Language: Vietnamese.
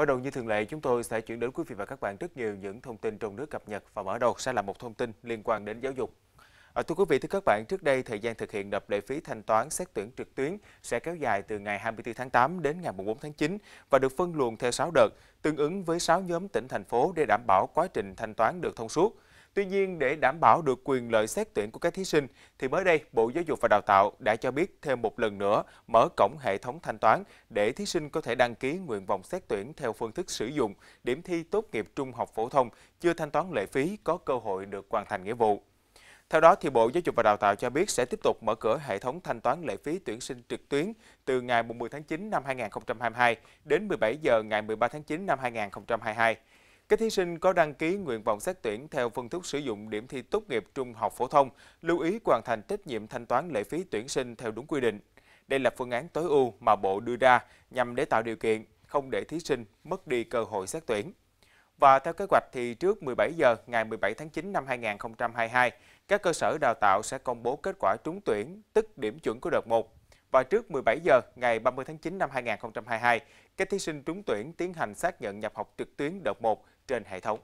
Bắt đầu như thường lệ, chúng tôi sẽ chuyển đến quý vị và các bạn rất nhiều những thông tin trong nước cập nhật và mở đầu sẽ là một thông tin liên quan đến giáo dục. À, thưa quý vị, thưa các bạn, trước đây thời gian thực hiện nộp lệ phí thanh toán xét tuyển trực tuyến sẽ kéo dài từ ngày 24 tháng 8 đến ngày 14 tháng 9 và được phân luồng theo 6 đợt, tương ứng với 6 nhóm tỉnh thành phố để đảm bảo quá trình thanh toán được thông suốt. Tuy nhiên, để đảm bảo được quyền lợi xét tuyển của các thí sinh, thì mới đây Bộ Giáo dục và Đào tạo đã cho biết thêm một lần nữa mở cổng hệ thống thanh toán để thí sinh có thể đăng ký nguyện vọng xét tuyển theo phương thức sử dụng điểm thi tốt nghiệp trung học phổ thông chưa thanh toán lệ phí có cơ hội được hoàn thành nghĩa vụ. Theo đó, thì Bộ Giáo dục và Đào tạo cho biết sẽ tiếp tục mở cửa hệ thống thanh toán lệ phí tuyển sinh trực tuyến từ ngày 10 tháng 9 năm 2022 đến 17 giờ ngày 13 tháng 9 năm 2022. Các thí sinh có đăng ký nguyện vọng xét tuyển theo phương thức sử dụng điểm thi tốt nghiệp trung học phổ thông, lưu ý hoàn thành trách nhiệm thanh toán lệ phí tuyển sinh theo đúng quy định. Đây là phương án tối ưu mà Bộ đưa ra nhằm để tạo điều kiện, không để thí sinh mất đi cơ hội xét tuyển. Và theo kế hoạch thì trước 17 giờ ngày 17 tháng 9 năm 2022, các cơ sở đào tạo sẽ công bố kết quả trúng tuyển, tức điểm chuẩn của đợt 1 và trước 17 giờ ngày 30 tháng 9 năm 2022, các thí sinh trúng tuyển tiến hành xác nhận nhập học trực tuyến đợt 1 trên hệ thống.